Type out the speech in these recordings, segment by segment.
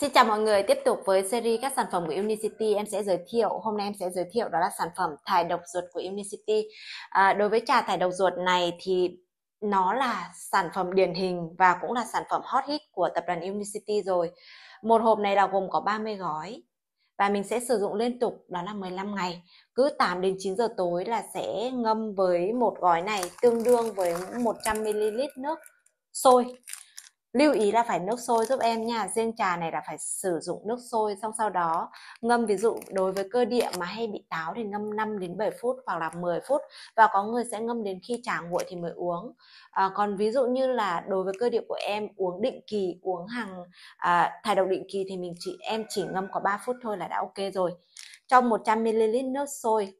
Xin chào mọi người, tiếp tục với series các sản phẩm của Unicity em sẽ giới thiệu, hôm nay em sẽ giới thiệu đó là sản phẩm thải độc ruột của Unicity. À, đối với trà thải độc ruột này thì nó là sản phẩm điển hình và cũng là sản phẩm hot hit của tập đoàn Unicity rồi. Một hộp này là gồm có 30 gói và mình sẽ sử dụng liên tục đó là 15 ngày. Cứ 8 đến 9 giờ tối là sẽ ngâm với một gói này tương đương với 100ml nước sôi lưu ý là phải nước sôi giúp em nha riêng trà này là phải sử dụng nước sôi xong sau đó ngâm ví dụ đối với cơ địa mà hay bị táo thì ngâm 5 đến 7 phút hoặc là 10 phút và có người sẽ ngâm đến khi trà nguội thì mới uống à, còn ví dụ như là đối với cơ địa của em uống định kỳ uống hàng à, thải độc định kỳ thì mình chỉ em chỉ ngâm có 3 phút thôi là đã ok rồi trong 100 ml nước sôi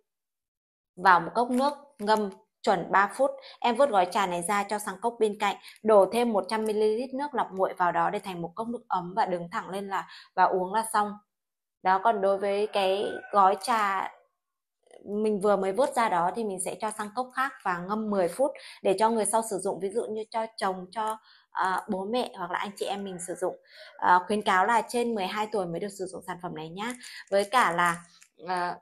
vào một cốc nước ngâm chuẩn 3 phút. Em vớt gói trà này ra cho sang cốc bên cạnh, đổ thêm 100ml nước lọc nguội vào đó để thành một cốc nước ấm và đứng thẳng lên là và uống là xong. Đó còn đối với cái gói trà mình vừa mới vớt ra đó thì mình sẽ cho sang cốc khác và ngâm 10 phút để cho người sau sử dụng ví dụ như cho chồng cho à, bố mẹ hoặc là anh chị em mình sử dụng à, khuyến cáo là trên 12 tuổi mới được sử dụng sản phẩm này nhá với cả là à,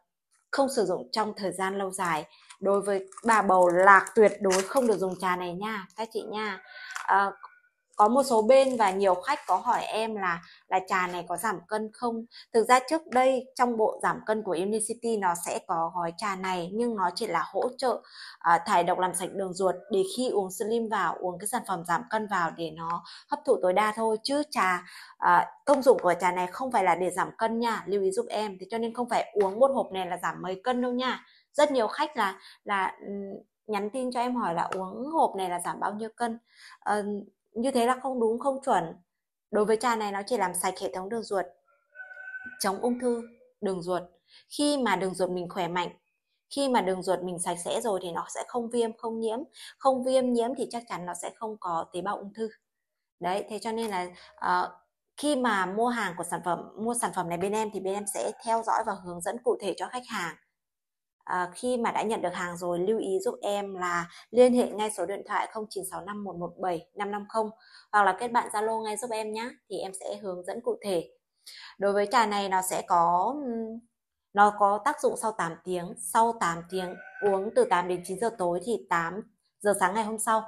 không sử dụng trong thời gian lâu dài đối với bà bầu là tuyệt đối không được dùng trà này nha các chị nha à, có một số bên và nhiều khách có hỏi em là là trà này có giảm cân không thực ra trước đây trong bộ giảm cân của Unicity nó sẽ có gói trà này nhưng nó chỉ là hỗ trợ uh, thải độc làm sạch đường ruột để khi uống slim vào uống cái sản phẩm giảm cân vào để nó hấp thụ tối đa thôi chứ trà uh, công dụng của trà này không phải là để giảm cân nha lưu ý giúp em thế cho nên không phải uống một hộp này là giảm mấy cân đâu nha rất nhiều khách là là nhắn tin cho em hỏi là uống hộp này là giảm bao nhiêu cân uh, như thế là không đúng không chuẩn đối với trà này nó chỉ làm sạch hệ thống đường ruột chống ung thư đường ruột khi mà đường ruột mình khỏe mạnh khi mà đường ruột mình sạch sẽ rồi thì nó sẽ không viêm không nhiễm không viêm nhiễm thì chắc chắn nó sẽ không có tế bào ung thư đấy thế cho nên là uh, khi mà mua hàng của sản phẩm mua sản phẩm này bên em thì bên em sẽ theo dõi và hướng dẫn cụ thể cho khách hàng À, khi mà đã nhận được hàng rồi lưu ý giúp em là liên hệ ngay số điện thoại 0965 117 550 hoặc là kết bạn Zalo ngay giúp em nhé thì em sẽ hướng dẫn cụ thể. Đối với trà này nó sẽ có nó có tác dụng sau 8 tiếng, sau 8 tiếng uống từ 8 đến 9 giờ tối thì 8 giờ sáng ngày hôm sau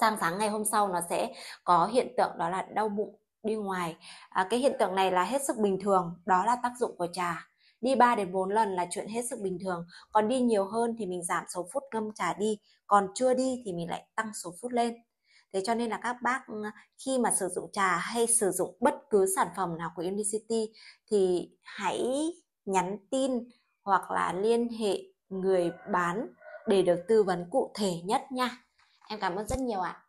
sang sáng ngày hôm sau nó sẽ có hiện tượng đó là đau bụng đi ngoài à, cái hiện tượng này là hết sức bình thường đó là tác dụng của trà Đi 3 đến 4 lần là chuyện hết sức bình thường, còn đi nhiều hơn thì mình giảm số phút ngâm trà đi, còn chưa đi thì mình lại tăng số phút lên. Thế cho nên là các bác ừ, khi mà sử dụng trà hay sử dụng bất cứ sản phẩm nào của Unicity thì hãy nhắn tin hoặc là liên hệ người bán để được tư vấn cụ thể nhất nha. Em cảm ơn rất nhiều ạ. À.